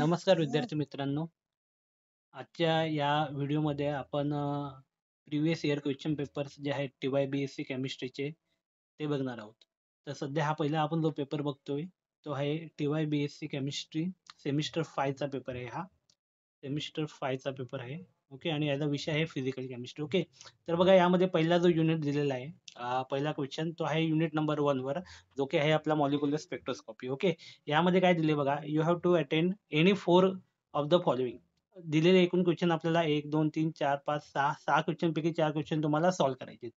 नमस्कार विद्यार्थी मित्रांनो आजच्या या व्हिडिओमध्ये आपण प्रिव्हियस इयर क्वेश्चन पेपर्स जे आहेत T Y B S C केमिस्ट्रीचे ते बघणार आहोत तर सध्या हा पहिला आपण जो पेपर बघतोय तो आहे T Y B S C chemistry semester फायचा पेपर आहे हा सेमिस्टर फायचा पेपर आहे ओके आणि याचा विषय आहे फिजिकल केमिस्ट्री ओके तर बघा यामध्ये पहिला जो युनिट दिलेला आहे पहिला क्वेश्चन तो आहे युनिट नंबर वन वर जो की आहे आपला मॉलिक्युलर स्पेक्ट्रोस्कॉपी ओके यामध्ये काय दिले बघा you have to attend any four of the following दिलेले एकूण क्वेश्चन आपल्याला एक दोन तीन चार पाच सहा सहा क्वेश्चन पैकी चार क्वेश्चन तुम्हाला सॉल्व्ह करायचे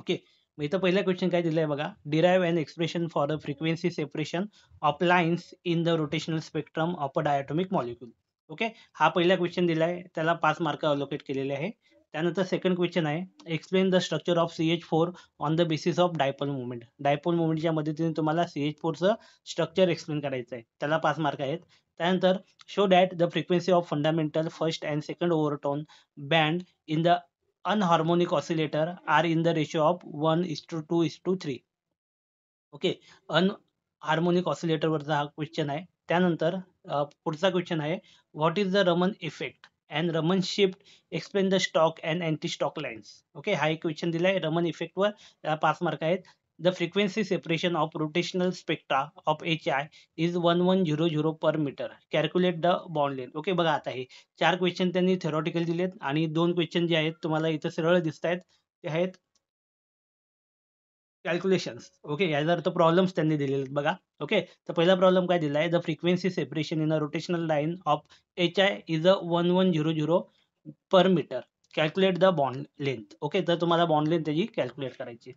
ओके मग इथं पहिला क्वेश्चन काय दिलाय बघा derive and expression for the frequency separation of lines in the rotational spectrum of a diatomic molecule okay हा पहिला क्वेश्चन दिला आहे त्याला पाच मार्क अलोकेट केलेले आहे त्यानंतर सेकंड क्वेश्चन आहे explain the structure of C H four on the basis of dipole movement dipole मुवमेंटच्या मदतीने तुम्हाला सी एच फोरचं स्ट्रक्चर एक्सप्लेन करायचं आहे त्याला पाच मार्क आहेत त्यानंतर show that the frequency of fundamental first and second overtone band in the anharmonic oscillator are in the ratio of one is to two is to three okay anharmonic ऑसिलेटरवरचा हा question आहे त्यानंतर पुढचा question आहे what is the Raman effect and Raman shift explain the stock and anti stock lines okay हा एक question दिलाय Raman effect वर पाच मार्क आहेत the frequency separation of rotational spectra of H I is one one zero zero per meter calculate the bond length okay बघा आता हे चार क्वेश्चन त्यांनी थेरॉटिकल दिलेत आणि दोन क्वेश्चन जे आहेत तुम्हाला इथं सरळ दिसत आहेत ते आहेत कॅल्क्युलेशन्स ओके प्रॉब्लेम त्यांनी दिले बघा ओके तर पहिला प्रॉब्लेम काय दिलाय the frequency separation in a rotational line of H I is a one one zero zero per meter calculate the bond length okay तर तुम्हाला बॉन्ड लेंथ त्याची कॅल्क्युलेट करायची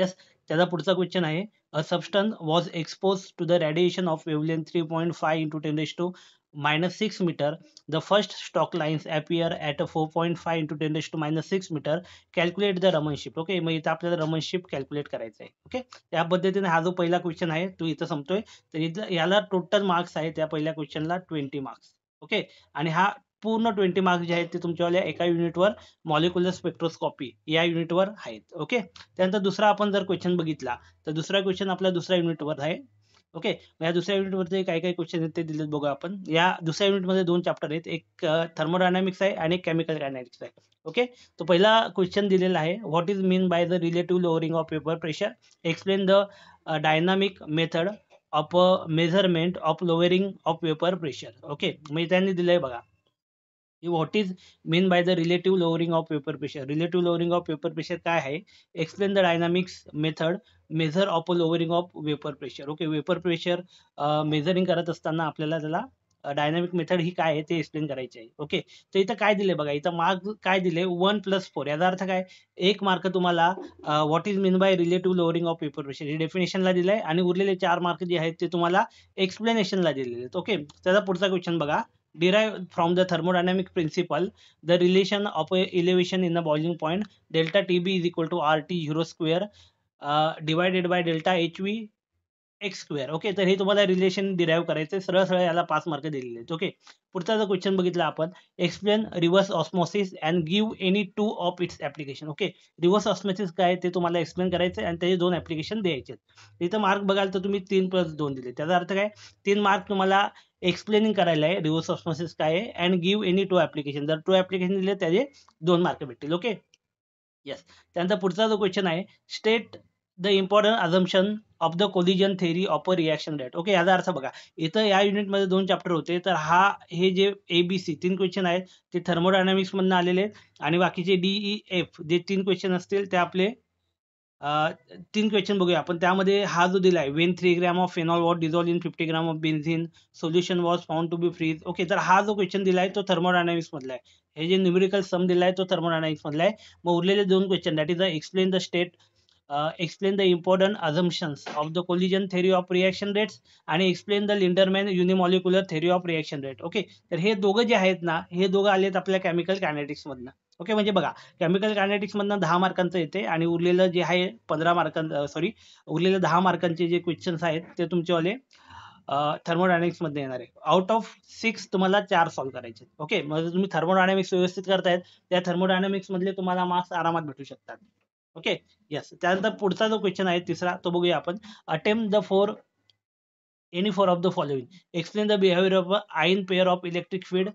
येस त्याचा पुढचा क्वेश्चन आहे a substance was expose to the radiation of wavelength three point into ten is to minus 6 meter, the first stock lines appear at 4.5 into 10 raised to minus 6 meter. Calculate the Raman ship. Okay मग इथं आपल्याला Raman calculate करायचं आहे okay त्या पद्धतीने हा जो पहिला क्वेश्चन आहे तो इथं संपतोय तर याला टोटल मार्क्स आहे त्या पहिल्या क्वेश्चनला ट्वेंटी मार्क्स ओके आणि हा पूर्ण ट्वेंटी मार्क्स जे आहेत ते तुमच्यावाल्या एका युनिटवर मॉलिक्युलर स्पेक्ट्रोस्कॉपी या युनिटवर आहेत ओके त्यानंतर दुसरा आपण जर क्वेश्चन बघितला तर दुसरा क्वेश्चन आपल्या दुसऱ्या युनिटवर आहे ओके या दुसऱ्या युनिटमध्ये काही काही क्वेश्चन आहेत ते दिलेत बघू आपण या दुसऱ्या युनिटमध्ये दोन चॅप्टर आहेत एक थर्मोडायनॅमिक्स आहे आणि एक केमिकल डायनामिक्स आहे ओके तो पहिला क्वेश्चन दिलेला आहे what is mean by the relative lowering of vapour pressure explain the dynamic method of measurement of lowering of vapour pressure okay मी त्यांनी दिलं आहे बघा what is mean by the relative lowering of vapour pressure relative lowering of vapour pressure काय आहे explain the dynamics method measure of lowering of vapour pressure okay vapour pressure measuring करत असताना आपल्याला त्याला डायनामिक मेथड ही काय आहे ते explain करायची आहे ओके तर इथं काय दिले बघा इथं मार्क काय दिले वन प्लस फोर याचा अर्थ काय एक मार्क तुम्हाला what is mean by relative lowering of vapour pressure हे डेफिनेशनला दिलंय आहे आणि उरलेले चार मार्क जे आहेत ते तुम्हाला एक्सप्लेनेशनला दिलेले आहेत ओके त्याचा पुढचा क्वेश्चन बघा from the the principle the relation of elevation in the boiling point delta T B is equal to R T zero square divided by delta H V X square okay तर हे तुम्हाला relation derive करायचं सरळ सरळ याला पाच mark दिलेले आहेत ओके पुढचा जो क्वेश्चन बघितला आपण explain reverse osmosis and give any two of its application okay reverse osmosis काय ते तुम्हाला एक्सप्लेन करायचं आणि त्याचे दोन ऍप्लिकेशन द्यायचे इथं मार्क बघाल तर तुम्ही तीन प्लस दोन दिले त्याचा अर्थ काय तीन मार्क तुम्हाला एक्सप्लेनिंग करायला आहे रिव्हर्स ऑस्मोसिस काय आहे and give any two application जर टू ऍप्लिकेशन दिले त्याचे दोन मार्क भेटतील ओके येस त्यानंतर पुढचा जो क्वेश्चन आहे state the important assumption of the collision theory of a reaction rate okay याचा अर्थ बघा इथं या युनिटमध्ये दोन चॅप्टर होते तर हा हे जे ए बी सी तीन क्वेश्चन आहेत ते मधनं आलेले आहेत आणि बाकीचे डी ई एफ जे तीन क्वेश्चन असतील ते आपले तीन क्वेश्चन बघूया आपण त्यामध्ये हा जो दिला आहे when three gram of phenol was dissolve in fifty gram of benzene solution was found to be freeze okay तर हा जो क्वेश्चन दिला आहे तो मधला आहे हे जे न्युमेरिकल सम दिला आहे तो थर्मोडायनामिक्समधला आहे मग उरलेले दोन question that is a explain the state explain the important important of the collision collision of of rates आणि explain the Linderman unimolecular theory of reaction rate okay तर हे दोघं जे आहेत ना हे दोघं आलेत आपल्या केमिकल कॅनेटिक्स मधनं ओके म्हणजे बघा केमिकल कॅनेटिक्स मधनं दहा मार्कांचं येते आणि उरलेलं जे आहे पंधरा मार्कां सॉरी उरलेलं दहा मार्कांचे जे क्वेश्चन्स आहेत ते तुमचेवाले थर्मोडायनॅमिक्स मध्ये येणार आहे आउट ऑफ सिक्स तुम्हाला चार सॉल्व करायचे ओके म्हणजे तुम्ही थर्मोडायनॅमिक्स व्यवस्थित करतायत त्या थर्मोडायनॅमिक्स मधले तुम्हाला मार्क्स आरामात भेटू शकतात ओके यस त्यानंतर पुढचा जो क्वेश्चन आहे तिसरा तो बघूया आपण attempt the four any four of the following explain the behaviour of ion pair of electric field feed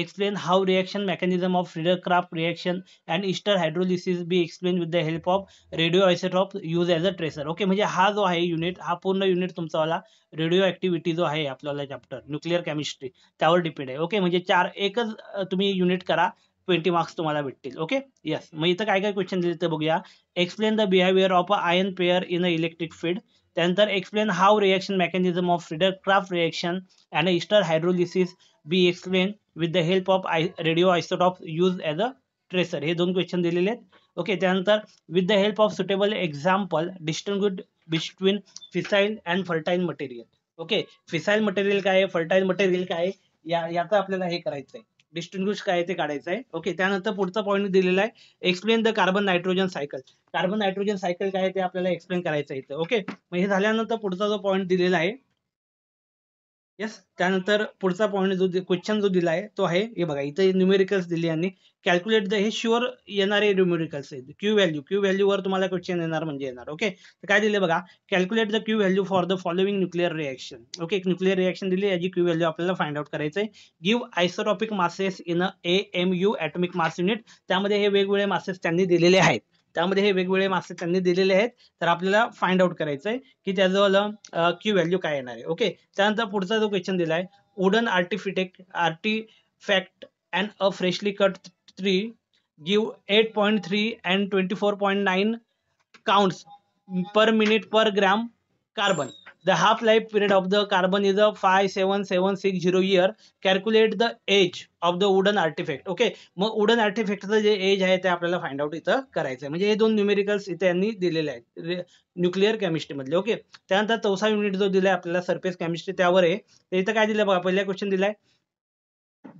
explain how reaction mechanism of Friedel Crafts reaction and ester hydrolysis B explain with the help of radio radioisotope use as a tracer okay म्हणजे हा जो आहे unit हा पूर्ण unit तुमचा वाला radio activity जो आहे आपल्याला चॅप्टर न्यूक्लिअर केमिस्ट्री त्यावर डिपेंड आहे ओके म्हणजे चार एकच तुम्ही युनिट करा ट्वेंटी मार्क्स तुम्हाला भेटतील ओके यस मग इथं काय काय क्वेश्चन दिले ते बघूया explain the behaviour of a ion pair in a electric field त्यानंतर explain how reaction mechanism of Friedel Crafts reaction and ester hydrolysis B explain with the help of a radio isotope use as a tracer हे दोन question दिलेले आहेत okay त्यानंतर with the help of suitable example distinguish between fissile and fertile material okay fissile material काय आहे fertile material काय आहे या याचं आपल्याला हे करायचं आहे डिस्टिंग्विश काय ते काढायचं आहे ओके त्यानंतर पुढचा पॉईंट दिलेला आहे explain the carbon nitrogen cycle carbon nitrogen cycle काय आहे ते आपल्याला एक्सप्लेन करायचं आहे इथं ओके मग हे झाल्यानंतर पुढचा जो पॉईंट दिलेला आहे येस त्यानंतर पुढचा पॉईंट जो क्वेश्चन जो दिलाय तो आहे हे बघा इथे न्यूमेरिकल्स दिली आणि कॅल्क्युलेट द हे शुअर येणारे न्यूमेरिकल्स आहेत क्यू व्हॅल्यू क्यू व्हॅल्यू वर तुम्हाला क्वेश्चन येणार म्हणजे येणार ओके तर काय दिले बघा calculate the Q value for the following nuclear reaction okay nuclear reaction दिली याची क्यू व्हॅल्यू आपल्याला फाइंड आउट करायचं आहे give isotopic masses in A M U atomic mass unit त्यामध्ये हे वेगवेगळे मासेस त्यांनी दिलेले आहेत त्यामध्ये हे वेगवेगळे मार्क्स त्यांनी दिलेले आहेत तर आपल्याला फाइंड आउट करायचं आहे की त्याजवळ क्यू व्हॅल्यू काय येणार आहे ओके त्यानंतर पुढचा जो क्वेश्चन दिला आहे artefact arty artefact and a freshly cut three give eight point three and twenty four point nine counts per minute per gram carbon the half life period of the carbon is a five seven seven six zero year calculate the age of the wooden artefact okay मग wooden आर्टिफॅक्टचं जे age आहे ते आपल्याला find out इथं करायचं आहे म्हणजे हे दोन न्यूमेरिकल्स इथे यांनी दिलेले आहेत न्यूक्लिअर केमिस्ट्रीमधले ओके त्यानंतर चौसा युनिट जो दिलाय आपल्याला सरफेस केमिस्ट्री त्यावर आहे ते इथं काय दिलं बघा पहिला क्वेश्चन दिलाय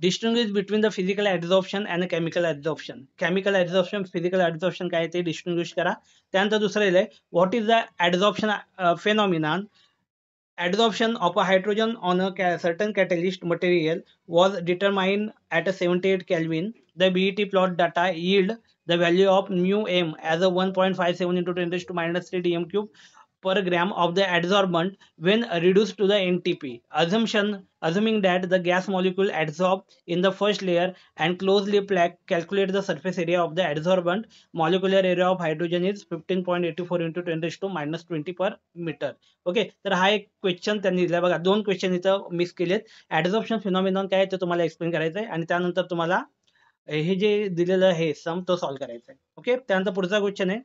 distinguish between the physical absorption and chemical absorption chemical absorption physical absorption काय ते डिस्टिंग्विश करा त्यानंतर दुसरं येईल what is the adoption phenomenon adsorption of a hydrogen on a certain catalyst material was determine at a seventy eight kelvin the B T plot data yield the value of new M as a one point five seven into ten to minus three D M cube per gram of the adsorbent when reduced to the NTP. Assumption assuming that the gas molecule adsorbed in the first layer and closely packed, calculate the surface area of the adsorbent. Molecular area of hydrogen is 15.84 into 10 to minus 20 per metre okay तर हा एक question त्यांनी दिला बघा दोन question इथं miss केलेत adsorption phenomenon काय ते तुम्हाला एक्सप्लेन करायचं आहे आणि त्यानंतर तुम्हाला हे जे दिलेलं आहे सम तो सॉल्व्ह करायचं आहे ओके त्यानंतर पुढचा क्वेश्चन आहे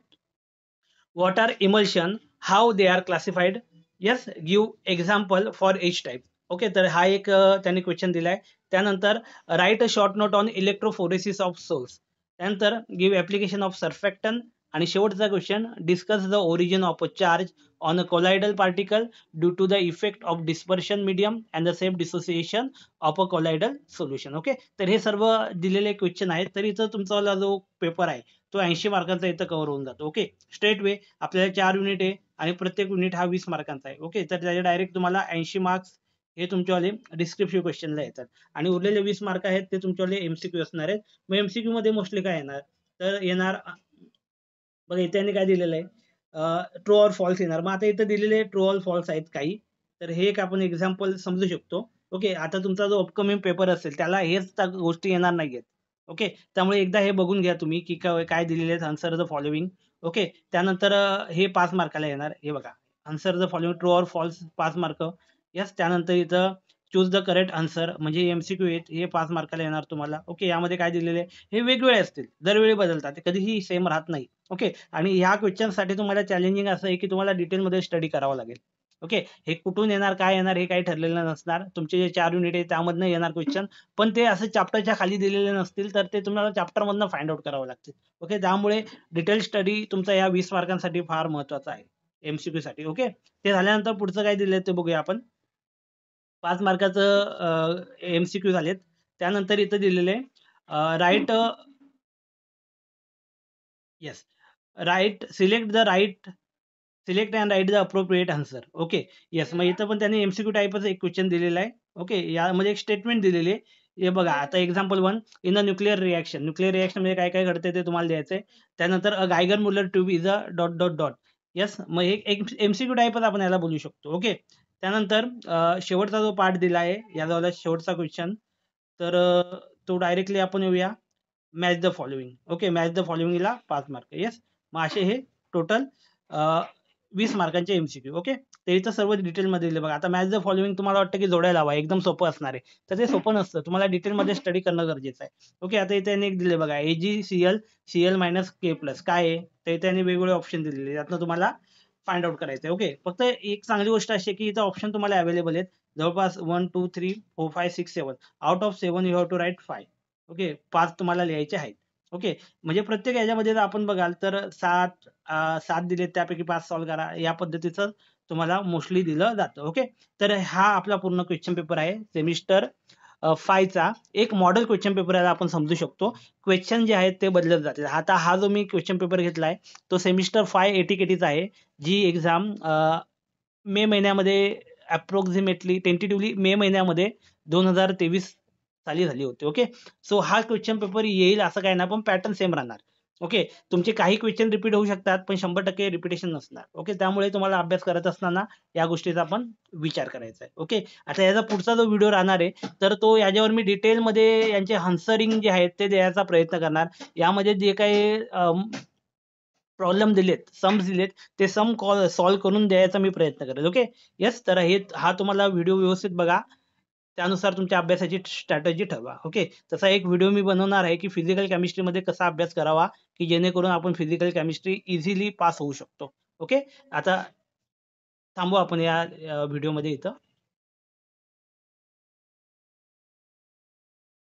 what are emulsion how they are classified yes give example for H type okay तर हा एक त्यांनी क्वेश्चन दिलाय त्यानंतर write a short note on electrophoresis of sols त्यानंतर गिव्ह एप्लिकेशन ऑफ सर्फेक्टन आणि शेवटचा question discuss the origin of a charge on a colloidal particle due to the effect of dispersion medium and the same dissociation of a colloidal solution okay तर हे सर्व दिलेले question आहेत तर इथं तुमचा जो पेपर आहे तो ऐंशी मार्कांचा इथं कव्हर होऊन जातो ओके स्ट्रेट वे आपल्याला चार युनिट आहे आणि प्रत्येक युनिट हा वीस मार्कांचा आहे ओके तर त्याचे डायरेक्ट तुम्हाला ऐंशी मार्क्स हे तुमच्यावाले डिस्क्रिप्शन क्वेश्चनला येतात आणि उरलेले वीस मार्क आहेत ते तुमच्यावाले एमसीक्यू असणार आहेत मग एमसीक्यू मध्ये मोस्टली काय येणार तर येणार बघा इथे यांनी काय दिलेलं आहे ट्रू ऑर फॉल्स येणार मग आता इथं दिलेले ट्रू ऑर फॉल्स आहेत काही तर हे एक आपण एक्झाम्पल समजू शकतो ओके आता तुमचा जो अपकमिंग पेपर असेल त्याला हेच गोष्टी येणार नाहीयेत ओके त्यामुळे एकदा हे बघून घ्या तुम्ही की काय दिलेले आहेत आन्सर द फॉलोविंग ओके त्यानंतर हे पाच मार्काला येणार हे बघा answer the following true or false पाच मार्क यस त्यानंतर इथं चूज द करेक्ट आन्सर म्हणजे एमसीक्यू आहेत हे पाच मार्काला येणार तुम्हाला ओके यामध्ये काय दिलेले हे वेगवेगळे असतील दरवेळी बदलतात कधीही सेम राहत नाही ओके आणि ह्या क्वेश्चनसाठी तुम्हाला चॅलेंजिंग असं आहे की तुम्हाला डिटेलमध्ये स्टडी करावं लागेल ओके हे कुठून येणार काय येणार हे काही ठरलेलं नसणार तुमचे जे चार युनिट आहे त्यामधनं येणार क्वेश्चन पण ते असं चॅप्टरच्या खाली दिलेले नसतील तर ते तुम्हाला चॅप्टर मधनं फाइंड आउट करावं लागतील ओके त्यामुळे डिटेल स्टडी तुमचा या वीस मार्कांसाठी फार महत्वाचा आहे एमसीक्यू साठी ओके ते झाल्यानंतर पुढचं काय दिलं ते बघूया आपण पाच मार्काचं एमसीक्यू झालेत त्यानंतर इथं दिलेले write yes write select the right select and write the appropriate answer okay yes मग इथं पण त्यांनी एमसीक्यू टाईपच एक क्वेश्चन दिलेला आहे ओके यामध्ये एक स्टेटमेंट दिलेली आहे हे बघा आता example one in a nuclear reaction nuclear reaction म्हणजे काय काय घडते ते तुम्हाला द्यायचं आहे त्यानंतर a Geiger Muller tube is a dot dot dot yes मग एक एमसीक्यू टाईपच आपण याला बोलू शकतो ओके त्यानंतर शेवटचा जो पार्ट दिला आहे याला शेवटचा क्वेश्चन तर तो डायरेक्टली आपण येऊया match the following okay match the फॉलोइंगला पाच मार्क येस मग असे हे टोटल वीस मार्कांचे एमसीक्यू ओके ते इथं सर्व डिटेलमध्ये दिले बघा आता मॅच द फॉलोइंग तुम्हाला वाटतं की जोड्या लावा एकदम सोपं असणार आहे तर ते सोपं नसतं तुम्हाला डिटेलमध्ये स्टडी करणं गरजेचं आहे ओके आता इथे एक दिले बघा AG C L C L minus K plus काय आहे तर इथे वेगवेगळे ऑप्शन दिलेले त्यातनं तुम्हाला फाइंड आउट करायचं आहे ओके फक्त एक चांगली गोष्ट अशी की इथं ऑप्शन तुम्हाला अवेलेबल आहेत जवळपास one two three four five six seven out of seven you have to write five okay पाच तुम्हाला लिहायचे आहेत ओके म्हणजे प्रत्येक याच्यामध्ये जर आपण बघाल तर सात सात दिले त्यापैकी पाच सॉल्व्ह करा या पद्धतीचं तुम्हाला मोस्टली दिलं जातं ओके तर हा आपला पूर्ण क्वेश्चन पेपर आहे सेमिस्टर फायचा एक मॉडेल क्वेश्चन पेपर आहे आपण समजू शकतो क्वेश्चन जे आहेत ते बदलत जातील आता हा जो मी क्वेश्चन पेपर घेतला आहे तो सेमिस्टर फाय एटीकेटीचा आहे जी एक्झाम मे महिन्यामध्ये अप्रॉक्झिमेटली टेंटेटिव्हली मे महिन्यामध्ये दोन हजार तेवीस साली झाली होती ओके सो हा क्वेश्चन पेपर येईल असं काय ना पण पॅटर्न सेम राहणार ओके तुमचे काही क्वेश्चन रिपीट होऊ शकतात पण शंभर टक्के रिपिटेशन नसणार ओके त्यामुळे तुम्हाला अभ्यास करत असताना या गोष्टीचा आपण विचार करायचा आहे ओके आता याचा पुढचा जो व्हिडिओ राहणार आहे तर तो याच्यावर मी डिटेलमध्ये यांचे हन्सरिंग जे आहेत ते द्यायचा प्रयत्न करणार यामध्ये जे काही प्रॉब्लेम दिलेत सम दिलेत ते सम कॉल सॉल्व्ह करून द्यायचा मी प्रयत्न करेल ओके येस तर हे हा तुम्हाला व्हिडिओ व्यवस्थित बघा त्यानुसार तुमच्या अभ्यासाची स्ट्रॅटजी ठरवा ओके तसा एक व्हिडिओ मी बनवणार आहे की फिजिकल केमिस्ट्री केमिस्ट्रीमध्ये कसा अभ्यास करावा की जेणेकरून आपण फिजिकल केमिस्ट्री इझिली पास होऊ शकतो ओके आता थांबू आपण या व्हिडिओमध्ये इथं